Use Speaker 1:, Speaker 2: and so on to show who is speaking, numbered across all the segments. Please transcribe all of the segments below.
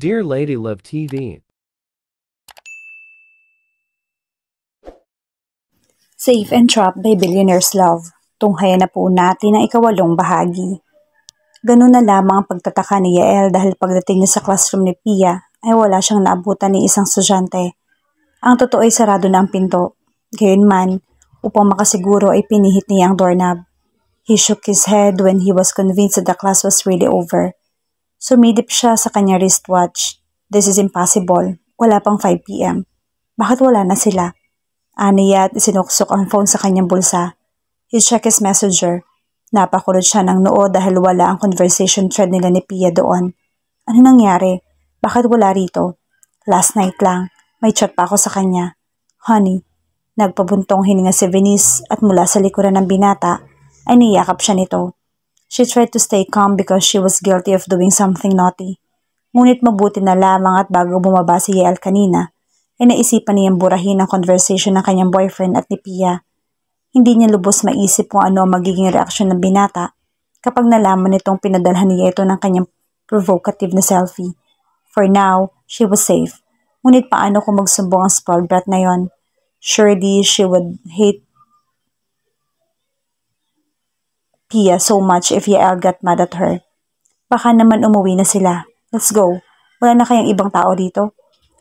Speaker 1: Dear Lady Love TV. Safe and Trapped by Billionaire's Love. Tunghayan na po natin ang ikawalong bahagi. Ganun na lamang ang pagtataka ni Yael dahil pagdating niya sa classroom ni Pia ay wala siyang naabutan ni isang estudyante. Ang totoo ay sarado na ang pinto. Gayunman, upang makasiguro ay pinihit niya ang doorknob. He shook his head when he was convinced that the class was really over. Sumidip siya sa kanya wristwatch. This is impossible. Wala pang 5 p.m. Bakit wala na sila? Aniyat, at isinuksok ang phone sa kanyang bulsa. He checked his messenger. Napakulot siya ng noo dahil wala ang conversation thread nila ni Pia doon. Ano nangyari? Bakit wala rito? Last night lang, may chat pa ako sa kanya. Honey, nagpabuntong hininga si Venice at mula sa likuran ng binata ay niyakap siya nito. She tried to stay calm because she was guilty of doing something naughty. Ngunit mabuti na lamang at bago bumaba si Yael kanina, ay naisipan niyang burahin ang conversation ng kanyang boyfriend at ni Pia. Hindi niya lubos maisip kung ano ang magiging reaksyon ng binata kapag nalaman nitong pinadalhan niya ito ng kanyang provocative na selfie. For now, she was safe. Ngunit paano kung magsumbong ang spoiled brat na yon? Surely she would hate Tia so much if Yael got mad at her. Baka naman umuwi na sila. Let's go. Wala na kayang ibang tao dito.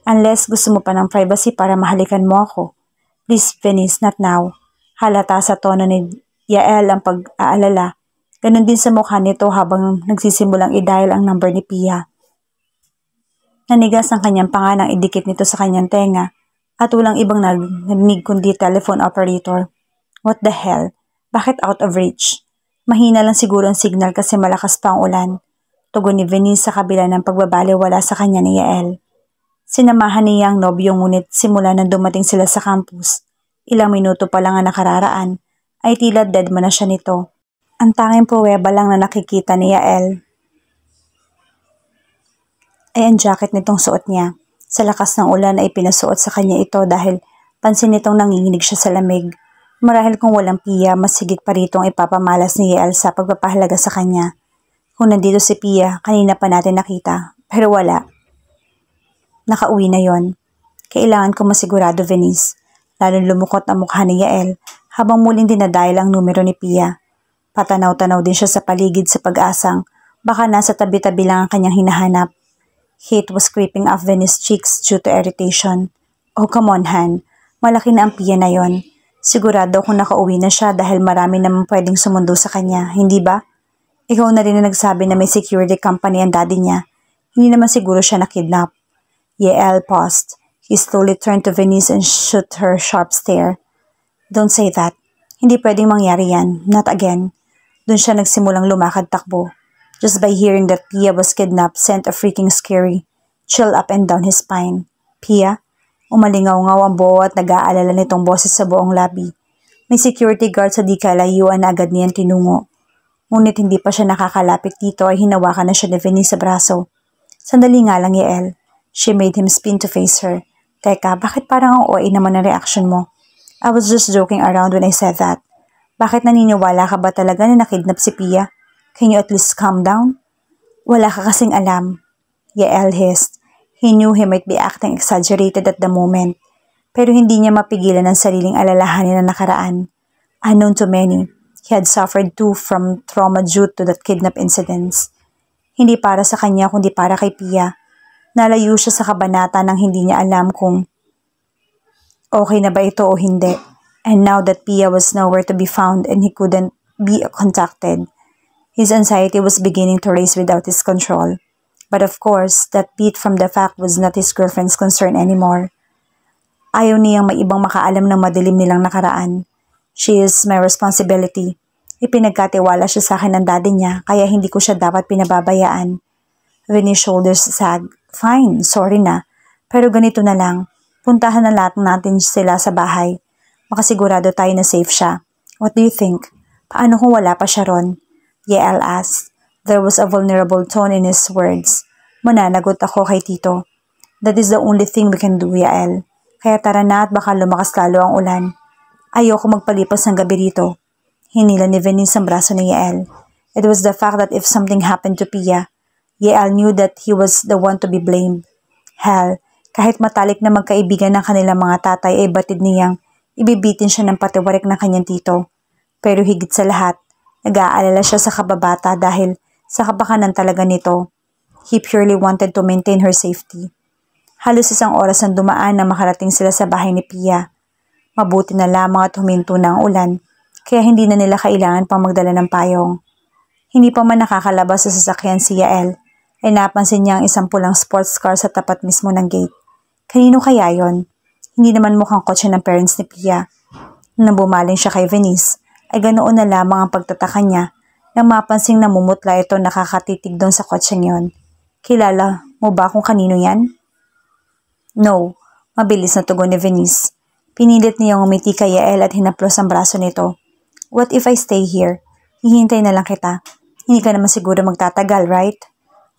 Speaker 1: Unless gusto mo pa ng privacy para mahalikan mo ako. Please, Venice, not now. Halata sa tono ni Yael ang pag-aalala. Ganon din sa mukha nito habang nagsisimulang i-dial ang number ni Pia. Nanigas ang kanyang panganang idikit nito sa kanyang tenga at walang ibang narinig kundi telephone operator. What the hell? Bakit out of reach? Mahina lang siguro ang signal kasi malakas pa ang ulan. Tugon ni Venice sa kabila ng pagbabaliwala sa kanya ni Yael. Sinamahan niya ang nobyo ngunit simula nang dumating sila sa campus. Ilang minuto pa lang ang nakararaan ay tila deadman na siya nito. Ang tanging pruweba lang na nakikita ni Yael ay ang jacket nitong suot niya. Sa lakas ng ulan ay pinasuot sa kanya ito dahil pansin nitong nanginginig siya sa lamig. Marahil kung walang Pia, mas higit pa rito ang ipapamalas ni Yael sa pagpapahalaga sa kanya. Kung nandito si Pia, kanina pa natin nakita, pero wala. Nakauwi na yon. Kailangan ko masigurado, Venice. Lalong lumukot ang mukha ni Yael habang muling dinadial ang numero ni Pia. Patanaw-tanaw din siya sa paligid sa pag-asang, baka nasa tabi-tabi lang ang kanyang hinahanap. Heat was creeping up Venice's cheeks due to irritation. Oh, come on, Han. Malaki na ang Pia na yon. Sigurado kung nakauwi na siya dahil marami naman pwedeng sumundo sa kanya, hindi ba? Ikaw na rin na nagsabi na may security company ang daddy niya. Hindi naman siguro siya nakidnap. Yael paused. He slowly turned to Venice and shot her sharp stare. Don't say that. Hindi pwedeng mangyari yan. Not again. Doon siya nagsimulang lumakad takbo. Just by hearing that Pia was kidnapped sent a freaking scary chill up and down his spine. Pia? Umalingaw-ngaw ang Bo at nag-aalala nitong boses sa buong lobby. May security guard sa di kalayuan na agad niyang tinungo. Ngunit hindi pa siya nakakalapit dito ay hinawakan na siya ni Vinny sa braso. Sandali nga lang, Yael. She made him spin to face her. Teka, bakit parang ang OA naman ang reaction mo? I was just joking around when I said that. Bakit naniniwala ka ba talaga na nakidnap si Pia? Can you at least calm down? Wala ka kasing alam. Yael hissed. He knew he might be acting exaggerated at the moment, pero hindi niya mapigilan ang sariling alalahanin na nakaraan. Unknown to many, he had suffered too from trauma due to that kidnap incidents. Hindi para sa kanya kundi para kay Pia. Nalayo siya sa kabanata nang hindi niya alam kung okay na ba ito o hindi. And now that Pia was nowhere to be found and he couldn't be contacted, his anxiety was beginning to race without his control. But of course, that beat from the fact was not his girlfriend's concern anymore. Ayaw niyang may ibang makaalam ng madilim nilang nakaraan. She is my responsibility. Ipinagkatiwala siya sa akin ng daddy niya, kaya hindi ko siya dapat pinababayaan. Vinny's shoulders sag. Fine, sorry na. Pero ganito na lang. Puntahan na lahat natin sila sa bahay. Makasigurado tayo na safe siya. What do you think? Paano kung wala pa siya ron? Yael asked. There was a vulnerable tone in his words. Mananagot ako kay Tito. That is the only thing we can do, Yael. Kaya tara na at baka lumakas lalo ang ulan. Ayoko magpalipas ng gabi rito. Hinila ni Venice ang braso ni Yael. It was the fact that if something happened to Pia, Yael knew that he was the one to be blamed. Hell, kahit matalik na magkaibigan ng kanilang mga tatay ay batid niyang ibibitin siya ng patiwarek ng kanyang tito. Pero higit sa lahat, nag-aalala siya sa kababata dahil sa kapakanan talaga nito, he purely wanted to maintain her safety. Halos isang oras ang dumaan na makarating sila sa bahay ni Pia. Mabuti na lamang at huminto na ang ulan, kaya hindi na nila kailangan pang magdala ng payong. Hindi pa man nakakalabas sa sasakyan si Yael, ay napansin niya ang isang pulang sports car sa tapat mismo ng gate. Kanino kaya yon? Hindi naman mukhang kotse ng parents ni Pia. Nang bumaling siya kay Venice, ay ganoon na lamang ang pagtataka niya nang mapansing namumutla ito nakakatitig doon sa kotseng yon. Kilala mo ba kung kanino yan? No, mabilis na tugon ni Venice. Pinilit niyang umiti kay Yael at hinaplos ang braso nito. What if I stay here? Hihintay na lang kita. Hindi ka naman siguro magtatagal, right?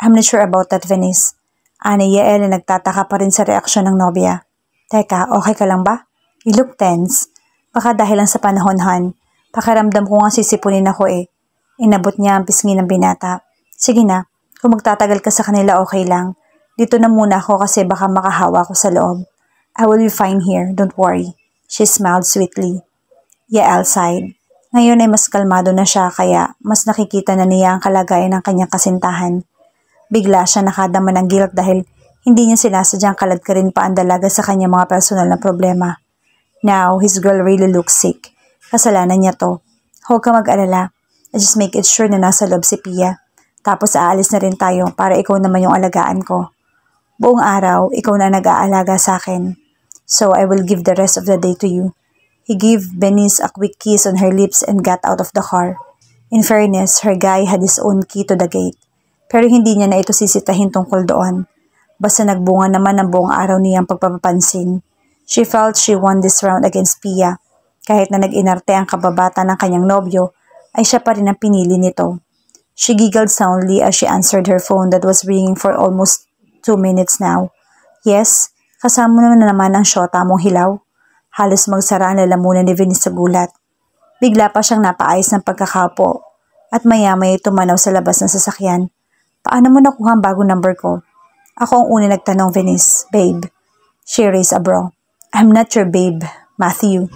Speaker 1: I'm not sure about that, Venice. Ani Yael na nagtataka pa rin sa reaksyon ng nobya. Teka, okay ka lang ba? You look tense. Baka dahil lang sa panahon, Han. Pakiramdam ko nga sisipunin ako eh. Inabot niya ang pisngi ng binata. Sige na, kung magtatagal ka sa kanila okay lang. Dito na muna ako kasi baka makahawa ko sa loob. I will be fine here, don't worry. She smiled sweetly. Yael sighed. Ngayon ay mas kalmado na siya kaya mas nakikita na niya ang kalagayan ng kanyang kasintahan. Bigla siya nakadaman ng guilt dahil hindi niya sinasadyang kalad ka rin pa ang dalaga sa kanyang mga personal na problema. Now, his girl really looks sick. Kasalanan niya to. Huwag ka mag-alala. I Just make it sure na nasa loob si Pia. Tapos aalis na rin tayo para ikaw naman yung alagaan ko. Buong araw, ikaw na nag-aalaga sa akin. So I will give the rest of the day to you. He gave Bernice a quick kiss on her lips and got out of the car. In fairness, her guy had his own key to the gate. Pero hindi niya na ito sisitahin tungkol doon. Basta nagbunga naman ang buong araw niyang pagpapapansin. She felt she won this round against Pia. Kahit na nag-inarte ang kababata ng kanyang nobyo, ay siya pa rin ang pinili nito. She giggled soundly as she answered her phone that was ringing for almost two minutes now. Yes, kasama mo na naman ang syota mong hilaw. Halos magsara ang lalamunan ni Vinny sa gulat. Bigla pa siyang napaayos ng pagkakapo at maya-maya tumanaw sa labas ng sasakyan. Paano mo nakuha ang bagong number ko? Ako ang una nagtanong, Venice. Babe. She raised a bro. I'm not your babe, Matthew.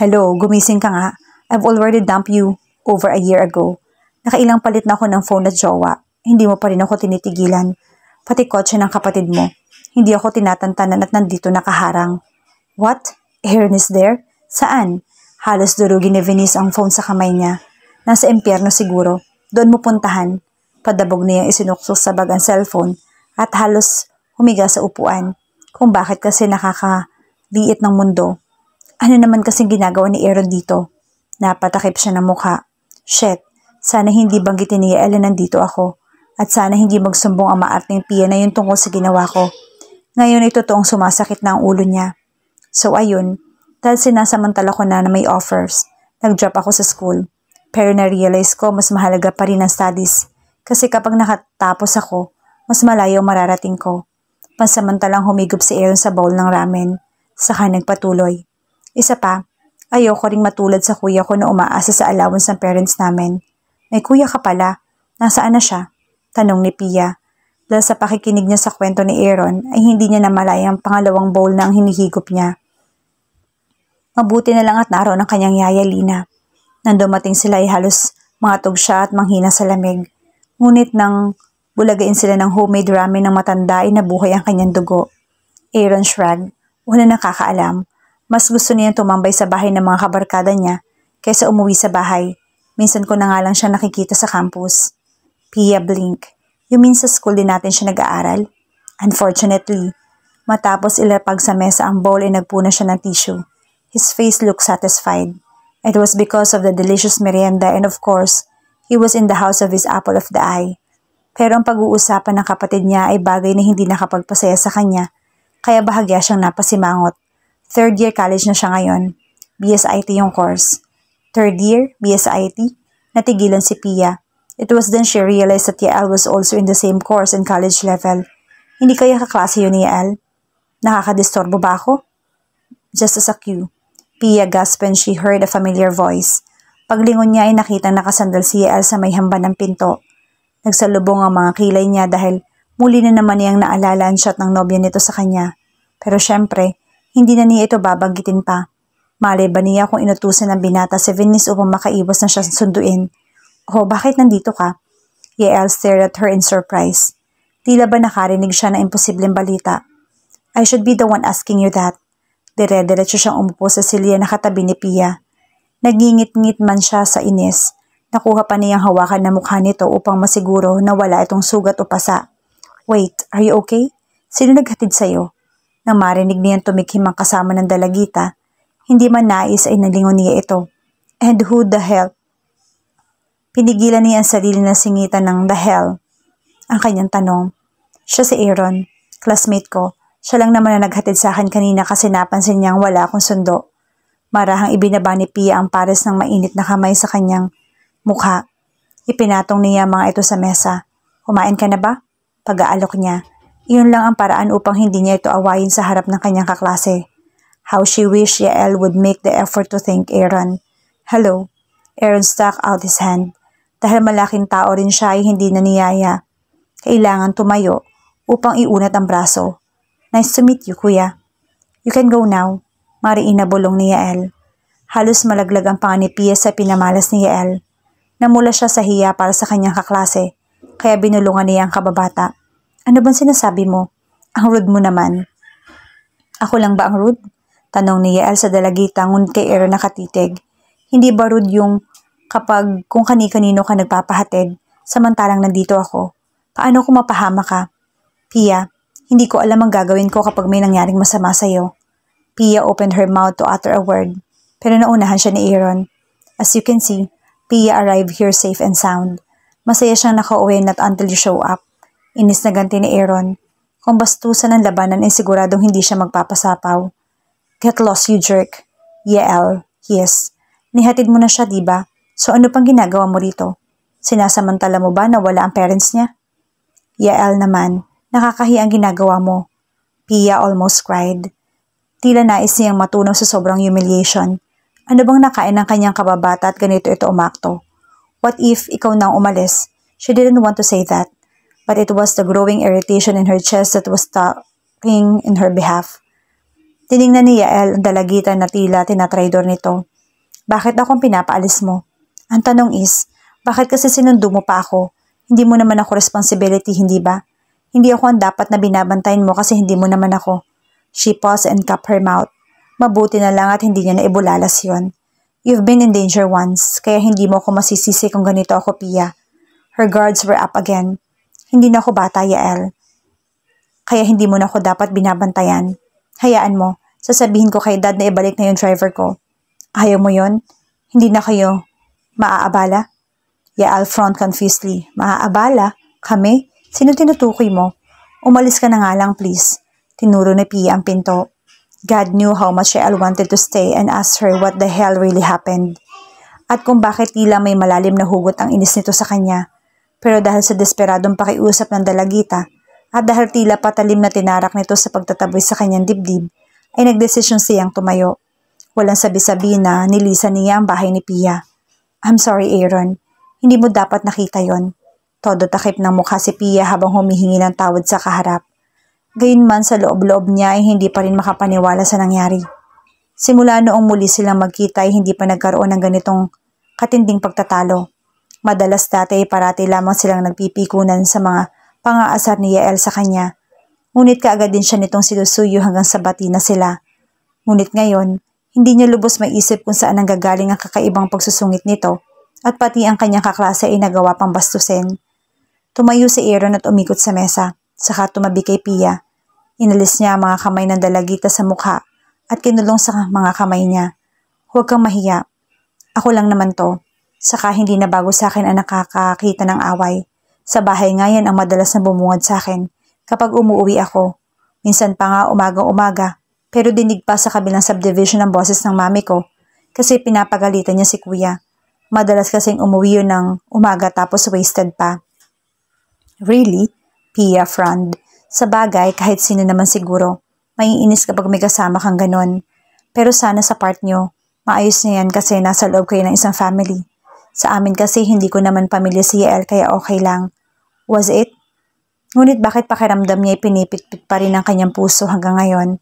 Speaker 1: Hello, gumising ka nga. I've already dumped you over a year ago. Nakailang palit na ako ng phone na jowa. Hindi mo pa rin ako tinitigilan. Pati kotse ng kapatid mo. Hindi ako tinatantanan at nandito nakaharang. What? Aaron is there? Saan? Halos durugin ni Venice ang phone sa kamay niya. Nasa impyerno siguro. Doon mo puntahan. Padabog niyang isinuksos sa bag ang cellphone at halos humiga sa upuan. Kung bakit kasi nakakaliit ng mundo. Ano naman kasing ginagawa ni Aaron dito? Napatakip siya ng mukha. Shit, sana hindi banggitin ni Ellen nandito ako. At sana hindi magsumbong ang maarteng piya na yun tungkol sa ginawa ko. Ngayon ay totoong sumasakit na ang ulo niya. So ayun, dahil sinasamantala ko na na may offers, nag-drop ako sa school. Pero na-realize ko mas mahalaga pa rin ang studies. Kasi kapag nakatapos ako, mas malayo mararating ko. Pansamantalang humigop si Aaron sa bowl ng ramen. Saka nagpatuloy. Isa pa, Ayoko ring matulad sa kuya ko na umaasa sa allowance ng parents namin. May kuya ka pala. Nasaan na siya? Tanong ni Pia. Dahil sa pakikinig niya sa kwento ni Aaron ay hindi niya namalaya ang pangalawang bowl na ang hinihigop niya. Mabuti na lang at naroon ang kanyang yaya Lina. Nang dumating sila ay halos matog siya at manghina sa lamig. Ngunit nang bulagain sila ng homemade ramen ng matanda ay nabuhay ang kanyang dugo. Aaron shrugged. Wala nakakaalam. Mas gusto niyang tumambay sa bahay ng mga kabarkada niya kaysa umuwi sa bahay. Minsan ko na nga lang siya nakikita sa campus. Pia Blink, you mean sa school din natin siya nag-aaral? Unfortunately, matapos ilapag sa mesa ang bowl ay eh, nagpuna siya ng tissue. His face looked satisfied. It was because of the delicious merienda and of course, he was in the house of his apple of the eye. Pero ang pag-uusapan ng kapatid niya ay bagay na hindi nakapagpasaya sa kanya, kaya bahagya siyang napasimangot. Third year college na siya ngayon. BSIT yung course. Third year, BSIT, natigilan si Pia. It was then she realized that Yael was also in the same course and college level. Hindi kaya kaklase yun ni Yael? Nakakadistorbo ba ako? Just as a cue. Pia gasped when she heard a familiar voice. Paglingon niya ay nakita nakasandal si Yael sa may hamba ng pinto. Nagsalubong ang mga kilay niya dahil muli na naman niyang naalala ang shot ng nobya nito sa kanya. Pero syempre, hindi na niya ito babanggitin pa. Malay ba niya kung inutusan ng binata si Venice upang makaiwas na siya sunduin? Oh, bakit nandito ka? Yael stared at her in surprise. Tila ba nakarinig siya na imposibleng balita? I should be the one asking you that. Dire-diretso siyang umupo sa silya na katabi ni Pia. Nagingit-ngit man siya sa inis. Nakuha pa niyang hawakan na mukha nito upang masiguro na wala itong sugat o pasa. Wait, are you okay? Sino naghatid sa'yo? Nang marinig niyang tumikhim ang kasama ng dalagita, hindi man nais ay nalingon niya ito. And who the hell? Pinigilan niya ang sarili na singitan ng the hell. Ang kanyang tanong. Siya si Aaron, classmate ko. Siya lang naman na naghatid sa akin kanina kasi napansin niyang wala akong sundo. Marahang ibinaba ni Pia ang pares ng mainit na kamay sa kanyang mukha. Ipinatong niya mga ito sa mesa. Kumain ka na ba? Pag-aalok niya. Iyon lang ang paraan upang hindi niya ito awayin sa harap ng kanyang kaklase. How she wished Yael would make the effort to thank Aaron. Hello. Aaron stuck out his hand. Dahil malaking tao rin siya ay hindi naniyaya. Kailangan tumayo upang iunat ang braso. Nice to meet you, kuya. You can go now. Mariin na bulong ni Yael. Halos malaglag ang panganipia sa pinamalas ni Yael. Namula siya sa hiya para sa kanyang kaklase, kaya binulungan niya ang kababata. Ano bang sinasabi mo? Ang rude mo naman. Ako lang ba ang rude? Tanong ni Yael sa dalagita ngun kay Ero nakatitig. Hindi ba rude yung kapag kung kani-kanino ka nagpapahatid, samantalang nandito ako? Paano kung mapahama ka? Pia, hindi ko alam ang gagawin ko kapag may nangyaring masama sa'yo. Pia opened her mouth to utter a word, pero naunahan siya ni Aaron. As you can see, Pia arrived here safe and sound. Masaya siyang nakauwi not until you show up. Inis na ganti ni Aaron. Kung bastusan ang labanan ay siguradong hindi siya magpapasapaw. Get lost, you jerk. Yeel, yes. Nihatid mo na siya, diba? So ano pang ginagawa mo rito? Sinasamantala mo ba na wala ang parents niya? Yael naman, nakakahiya ang ginagawa mo. Pia almost cried. Tila nais niyang matunaw sa sobrang humiliation. Ano bang nakain ng kanyang kababata at ganito ito umakto? What if ikaw nang umalis? She didn't want to say that but it was the growing irritation in her chest that was talking in her behalf. Tiningnan ni Yael ang dalagitan na tila tinatraidor nito. Bakit akong pinapaalis mo? Ang tanong is, bakit kasi sinundo mo pa ako? Hindi mo naman ako responsibility, hindi ba? Hindi ako ang dapat na binabantayin mo kasi hindi mo naman ako. She paused and cupped her mouth. Mabuti na lang at hindi niya na ibulalas yon. You've been in danger once, kaya hindi mo ako masisisi kung ganito ako, Pia. Her guards were up again. Hindi na ako bata, Yael. Kaya hindi mo na ako dapat binabantayan. Hayaan mo, sasabihin ko kay dad na ibalik na yung driver ko. Ayaw mo yon? Hindi na kayo maaabala? Yael front confusedly. Maaabala? Kami? Sino tinutukoy mo? Umalis ka na nga lang, please. Tinuro ni Pia ang pinto. God knew how much Yael wanted to stay and asked her what the hell really happened. At kung bakit tila may malalim na hugot ang inis nito sa kanya. Pero dahil sa desperadong pakiusap ng dalagita, at dahil tila patalim na tinarak nito sa pagtataboy sa kanyang dibdib, ay nagdesisyon siyang tumayo. Walang sabi-sabi na nilisan niya ang bahay ni Pia. I'm sorry, Aaron. Hindi mo dapat nakita yon. Todo takip ng mukha si Pia habang humihingi ng tawad sa kaharap. Gayunman sa loob-loob niya ay hindi pa rin makapaniwala sa nangyari. Simula noong muli silang magkita ay hindi pa nagkaroon ng ganitong katinding pagtatalo. Madalas dati ay parati lamang silang nagpipikunan sa mga pangaasar ni Yael sa kanya. Ngunit kaagad din siya nitong sinusuyo hanggang sa bati na sila. Ngunit ngayon, hindi niya lubos maisip kung saan ang gagaling ang kakaibang pagsusungit nito at pati ang kanyang kaklase ay nagawa pang bastusin. Tumayo si Aaron at umikot sa mesa, saka tumabi kay Pia. Inalis niya ang mga kamay ng dalagita sa mukha at kinulong sa mga kamay niya. Huwag kang mahiya. Ako lang naman to. Saka hindi na bago sa akin ang nakakakita ng away. Sa bahay nga yan ang madalas na bumungad sa akin kapag umuwi ako. Minsan pa nga umaga-umaga, pero dinig pa sa kabilang subdivision ang boses ng mami ko kasi pinapagalitan niya si kuya. Madalas kasing umuwi yun ng umaga tapos wasted pa. Really? Pia frowned. Sa bagay, kahit sino naman siguro. Maiinis kapag may kasama kang ganon. Pero sana sa part nyo, maayos na yan kasi nasa loob kayo ng isang family. Sa amin kasi hindi ko naman pamilya si Yael kaya okay lang. Was it? Ngunit bakit pakiramdam niya pinipitpit pa rin ang kanyang puso hanggang ngayon?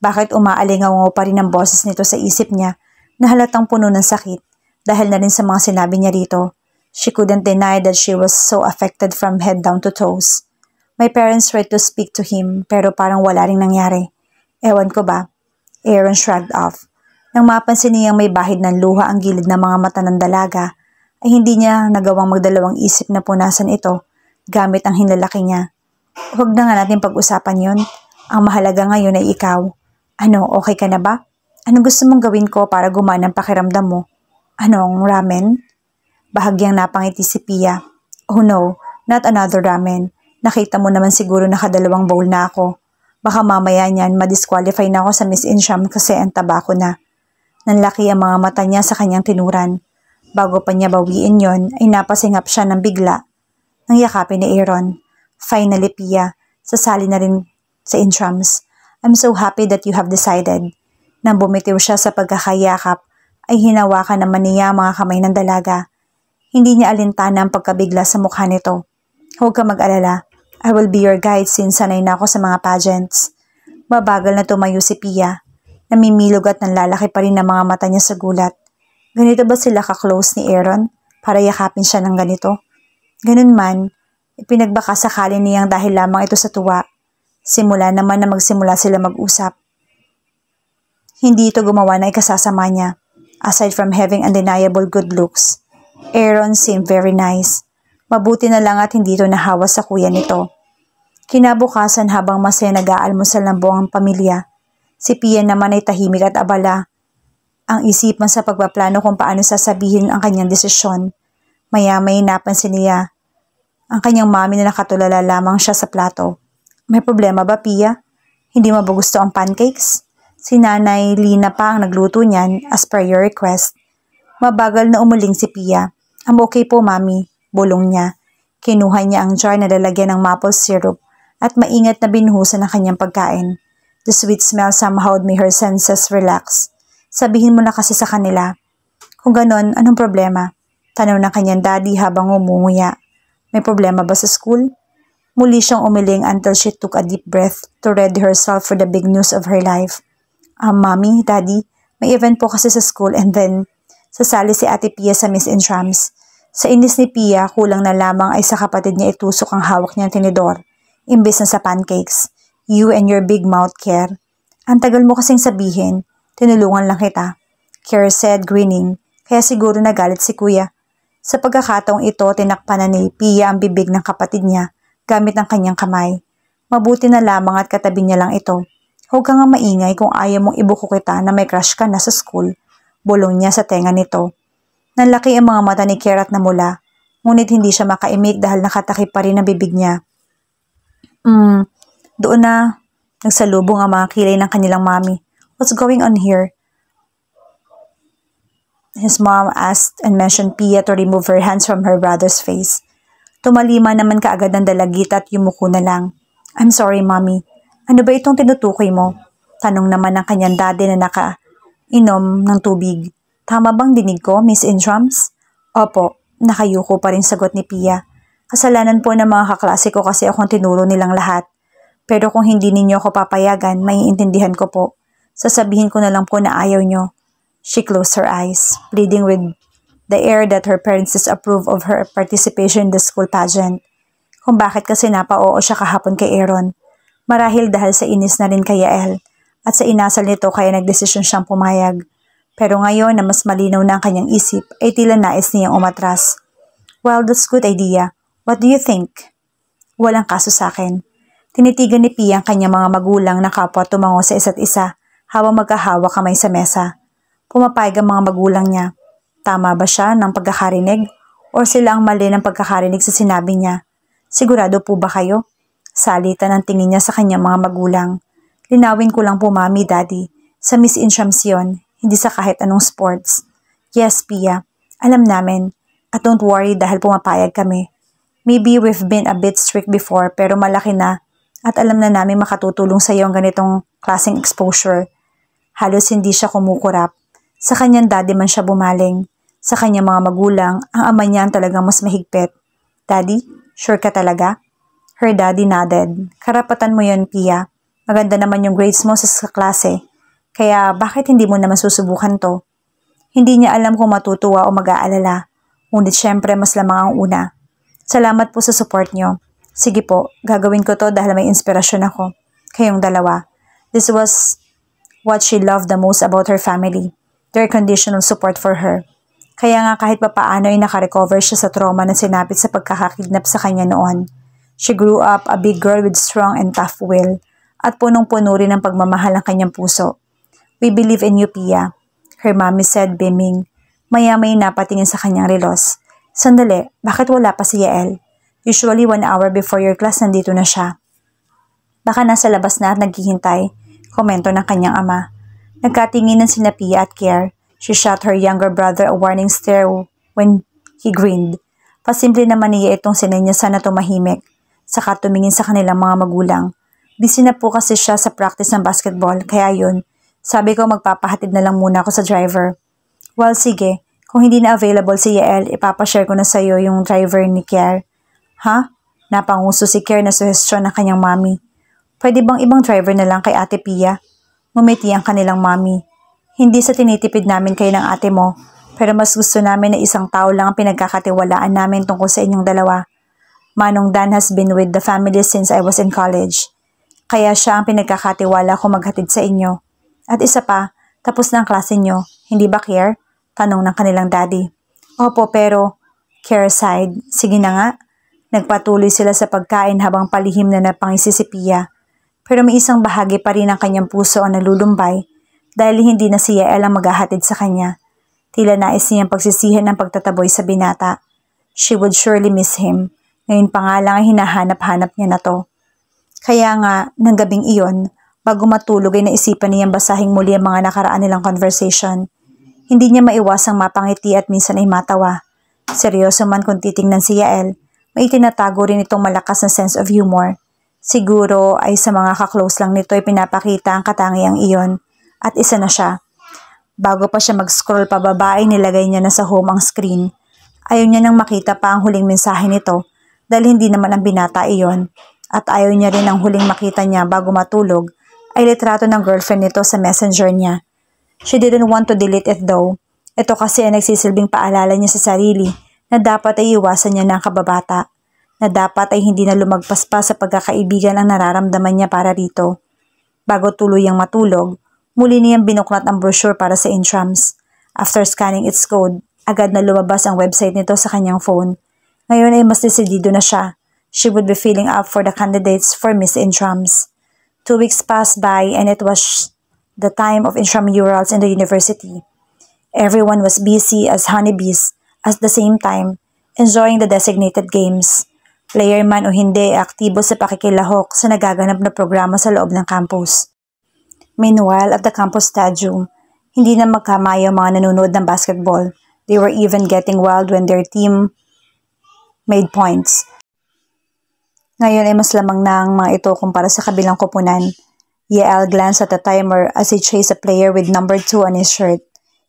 Speaker 1: Bakit umaalingaw pa rin ang boses nito sa isip niya na halatang puno ng sakit dahil na rin sa mga sinabi niya rito? She couldn't deny that she was so affected from head down to toes. My parents tried to speak to him pero parang wala rin nangyari. Ewan ko ba? Aaron shrugged off. Nang mapansin niyang may bahid ng luha ang gilid ng mga mata ng dalaga, ay hindi niya nagawang magdalawang isip na punasan ito gamit ang hinalaki niya. Huwag na nga natin pag-usapan yon. Ang mahalaga ngayon ay ikaw. Ano, okay ka na ba? Anong gusto mong gawin ko para gumana ang pakiramdam mo? Anong ramen? Bahagyang napangiti si Pia. Oh no, not another ramen. Nakita mo naman siguro nakadalawang bowl na ako. Baka mamaya niyan madisqualify na ako sa Miss Insham kasi ang tabako na. Nanlaki ang mga mata niya sa kanyang tinuran. Bago pa niya bawiin yon ay napasingap siya ng bigla. Nang yakapin ni Aaron, finally Pia, sasali na rin sa intrams. I'm so happy that you have decided. Nang bumitiw siya sa pagkakayakap, ay hinawakan naman niya mga kamay ng dalaga. Hindi niya alintana ang pagkabigla sa mukha nito. Huwag ka mag-alala. I will be your guide since sanay na ako sa mga pageants. Mabagal na tumayo si Pia. Namimilog at nanlalaki pa rin ang mga mata niya sa gulat. Ganito ba sila kaklose ni Aaron para yakapin siya ng ganito? Ganun man, ipinagbaka sakali niyang dahil lamang ito sa tuwa. Simula naman na magsimula sila mag-usap. Hindi ito gumawa na ikasasama niya, aside from having undeniable good looks. Aaron seemed very nice. Mabuti na lang at hindi ito nahawa sa kuya nito. Kinabukasan habang masaya nag-aalmusal ng buong pamilya, si Pia naman ay tahimik at abala ang isipan sa pagpaplano kung paano sasabihin ang kanyang desisyon. Maya-may napansin niya ang kanyang mami na nakatulala lamang siya sa plato. May problema ba, Pia? Hindi mo ba gusto ang pancakes? Si Nanay Lina pa ang nagluto niyan as per your request. Mabagal na umuling si Pia. I'm okay po, Mami. Bulong niya. Kinuha niya ang jar na lalagyan ng maple syrup at maingat na binuhusan ang kanyang pagkain. The sweet smell somehow made her senses relax. Sabihin mo na kasi sa kanila. Kung ganon, anong problema? Tanong ng kanyang daddy habang umunguya. May problema ba sa school? Muli siyang umiling until she took a deep breath to ready herself for the big news of her life. Ah, mommy, daddy, may event po kasi sa school and then sasali si ate Pia sa Miss Entrams. Sa inis ni Pia, kulang na lamang ay sa kapatid niya itusok ang hawak niyang tinidor, imbes na sa pancakes. You and your big mouth care. Ang tagal mo kasing sabihin, Tinulungan lang kita. Kira said, grinning. Kaya siguro nagalit si kuya. Sa pagkakataong ito, tinakpan na ni Pia ang bibig ng kapatid niya gamit ang kanyang kamay. Mabuti na lamang at katabi niya lang ito. Huwag kang maingay kung ayaw mong ibuko kita na may crush ka na sa school. Bulong niya sa tenga nito. Nanlaki ang mga mata ni Kerat na mula, ngunit hindi siya makaimik dahil nakatakip pa rin ang bibig niya. Hmm, doon na. Nagsalubong ang mga kilay ng kanilang mami. What's going on here? His mom asked and mentioned Pia to remove her hands from her brother's face. Tumalima naman kaagad ng dalagita at yumuko na lang. I'm sorry, mommy. Ano ba itong tinutukoy mo? Tanong naman ng kanyang daddy na naka-inom ng tubig. Tama bang dinig ko, Miss Intrams? Opo, nakayuko pa rin sagot ni Pia. Kasalanan po ng mga kaklase ko kasi akong tinuro nilang lahat. Pero kung hindi ninyo ako papayagan, maiintindihan ko po. Sasabihin ko na lang po na ayaw nyo. She closed her eyes, pleading with the air that her parents disapprove of her participation in the school pageant. Kung bakit kasi napa-oo siya kahapon kay Aaron. Marahil dahil sa inis na rin kay Yael at sa inasal nito kaya nagdesisyon siyang pumayag. Pero ngayon na mas malinaw na ang kanyang isip ay tila nais niyang umatras. Well, that's good idea. What do you think? Walang kaso sa akin. Tinitigan ni Pia ang kanyang mga magulang na kapwa tumango sa isa't isa habang magkahawak kamay sa mesa. Pumapayag ang mga magulang niya. Tama ba siya ng pagkakarinig o sila ang mali ng pagkakarinig sa sinabi niya? Sigurado po ba kayo? Salitan ang tingin niya sa kanyang mga magulang. Linawin ko lang po mami, daddy, sa Miss Inchamsion, hindi sa kahit anong sports. Yes, Pia, alam namin. At don't worry dahil pumapayag kami. Maybe we've been a bit strict before pero malaki na at alam na namin makatutulong sa iyo ang ganitong klaseng exposure. Halos hindi siya kumukurap. Sa kanyang daddy man siya bumaling. Sa kanyang mga magulang, ang ama niya ang talagang mas mahigpit. Daddy, sure ka talaga? Her daddy nodded. Karapatan mo yon Pia. Maganda naman yung grades mo sa, klase. Kaya bakit hindi mo naman susubukan to? Hindi niya alam kung matutuwa o mag-aalala. Ngunit syempre mas lamang ang una. Salamat po sa support niyo. Sige po, gagawin ko to dahil may inspirasyon ako. Kayong dalawa. This was what she loved the most about her family, their conditional support for her. Kaya nga kahit papaano ay nakarecover siya sa trauma na sinapit sa pagkakakidnap sa kanya noon. She grew up a big girl with strong and tough will at punong-puno rin ng pagmamahal ang kanyang puso. We believe in you, Pia, her mommy said, beaming. Maya-may napatingin sa kanyang relos. Sandali, bakit wala pa si Yael? Usually one hour before your class nandito na siya. Baka nasa labas na at naghihintay komento ng kanyang ama. Nagkatinginan sina Pia at Kier. She shot her younger brother a warning stare when he grinned. Pasimple naman niya itong sinay niya sana tumahimik. Saka tumingin sa kanilang mga magulang. Busy na po kasi siya sa practice ng basketball, kaya yun. Sabi ko magpapahatid na lang muna ako sa driver. Well, sige. Kung hindi na available si Yael, ipapashare ko na sa iyo yung driver ni Kier. Ha? Napanguso si Kier na suhestyon ng kanyang mami. Pwede bang ibang driver na lang kay Ate Pia? Mumiti ang kanilang mami. Hindi sa tinitipid namin kayo ng ate mo, pero mas gusto namin na isang tao lang ang pinagkakatiwalaan namin tungkol sa inyong dalawa. Manong Dan has been with the family since I was in college. Kaya siya ang pinagkakatiwala ko maghatid sa inyo. At isa pa, tapos na ang klase nyo, hindi ba care? Tanong ng kanilang daddy. Opo pero, care aside, sige na nga. Nagpatuloy sila sa pagkain habang palihim na napangisi si Pia pero may isang bahagi pa rin ng kanyang puso ang nalulumbay dahil hindi na si Yael ang maghahatid sa kanya. Tila nais niyang pagsisihan ng pagtataboy sa binata. She would surely miss him. Ngayon pa nga lang ay hinahanap-hanap niya na to. Kaya nga, nang gabing iyon, bago matulog ay naisipan niyang basahing muli ang mga nakaraan nilang conversation. Hindi niya maiwasang mapangiti at minsan ay matawa. Seryoso man kung titingnan si Yael, may itinatago rin itong malakas na sense of humor Siguro ay sa mga kaklose lang nito ay pinapakita ang katangiang iyon at isa na siya. Bago pa siya mag-scroll pababa ay nilagay niya na sa home ang screen. Ayaw niya nang makita pa ang huling mensahe nito dahil hindi naman ang binata iyon at ayaw niya rin ang huling makita niya bago matulog ay litrato ng girlfriend nito sa messenger niya. She didn't want to delete it though. Ito kasi ay nagsisilbing paalala niya sa sarili na dapat ay iwasan niya ng kababata na dapat ay hindi na lumagpas pa sa pagkakaibigan ang nararamdaman niya para rito. Bago tuloy ang matulog, muli niyang binuklat ang brochure para sa Intrams. After scanning its code, agad na lumabas ang website nito sa kanyang phone. Ngayon ay mas desidido na siya. She would be filling up for the candidates for Miss Intrams. Two weeks passed by and it was the time of intramurals in the university. Everyone was busy as honeybees at the same time, enjoying the designated games. Player man o hindi, aktibo sa pakikilahok sa nagaganap na programa sa loob ng campus. Meanwhile, at the campus stadium, hindi na magkamayo mga nanonood ng basketball. They were even getting wild when their team made points. Ngayon ay mas lamang na ang mga ito kumpara sa kabilang kupunan. Yael glanced at the timer as he chased a player with number 2 on his shirt.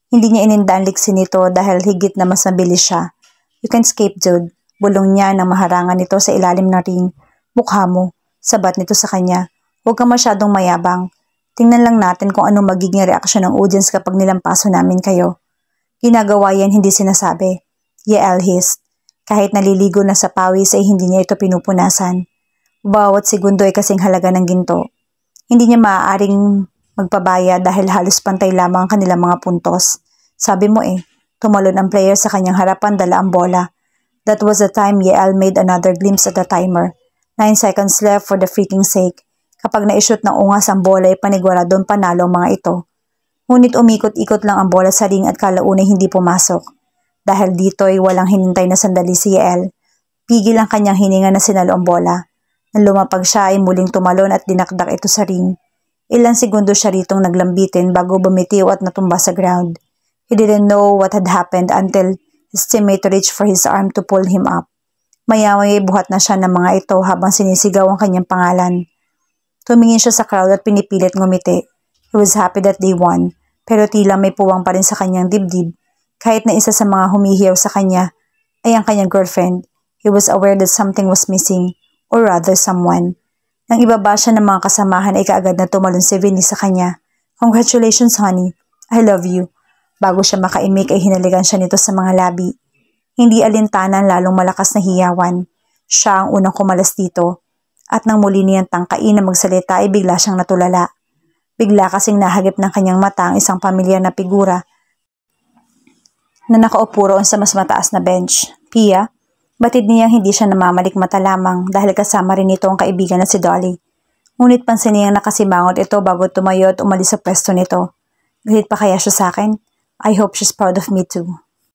Speaker 1: Hindi niya inindaan liksin ito dahil higit na mas mabilis siya. You can escape, dude. Bulong niya nang maharangan nito sa ilalim ng ring. Mukha mo, sabat nito sa kanya. Huwag kang masyadong mayabang. Tingnan lang natin kung anong magiging reaksyon ng audience kapag nilampaso namin kayo. Ginagawa yan hindi sinasabi. Yael hissed. Kahit naliligo na sa pawis ay hindi niya ito pinupunasan. Bawat segundo ay kasing halaga ng ginto. Hindi niya maaaring magpabaya dahil halos pantay lamang ang kanilang mga puntos. Sabi mo eh, tumalon ang player sa kanyang harapan dala ang bola. That was the time Yael made another glimpse at the timer. Nine seconds left for the freaking sake. Kapag naishoot ng ungas ang bola ay paniguradong panalo ang mga ito. Ngunit umikot-ikot lang ang bola sa ring at kalaunay hindi pumasok. Dahil dito ay walang hinintay na sandali si Yael. Pigil ang kanyang hininga na sinalo ang bola. Nang lumapag siya ay muling tumalon at dinakdak ito sa ring. Ilang segundo siya ritong naglambitin bago bumitiw at natumba sa ground. He didn't know what had happened until His teammate reached for his arm to pull him up. Mayaway buhat na siya ng mga ito habang sinisigaw ang kanyang pangalan. Tumingin siya sa crowd at pinipilit ngumiti. He was happy that they won, pero tila may puwang pa rin sa kanyang dibdib. Kahit na isa sa mga humihiyaw sa kanya ay ang kanyang girlfriend. He was aware that something was missing, or rather someone. Nang ibaba siya ng mga kasamahan ay kaagad na tumalon si Vinny sa kanya. Congratulations, honey. I love you. Bago siya makaimik ay hinaligan siya nito sa mga labi. Hindi alintanan lalong malakas na hiyawan. Siya ang unang kumalas dito. At nang muli niyang tangkain na magsalita ay bigla siyang natulala. Bigla kasing nahagip ng kanyang mata ang isang pamilyar na figura na nakaupo roon sa mas mataas na bench. Pia, batid niyang hindi siya namamalik mata lamang dahil kasama rin nito ang kaibigan na si Dolly. Ngunit pansin niyang nakasimangot ito bago tumayo at umalis sa pwesto nito. Galit pa kaya siya sa akin? I hope she's proud of me too.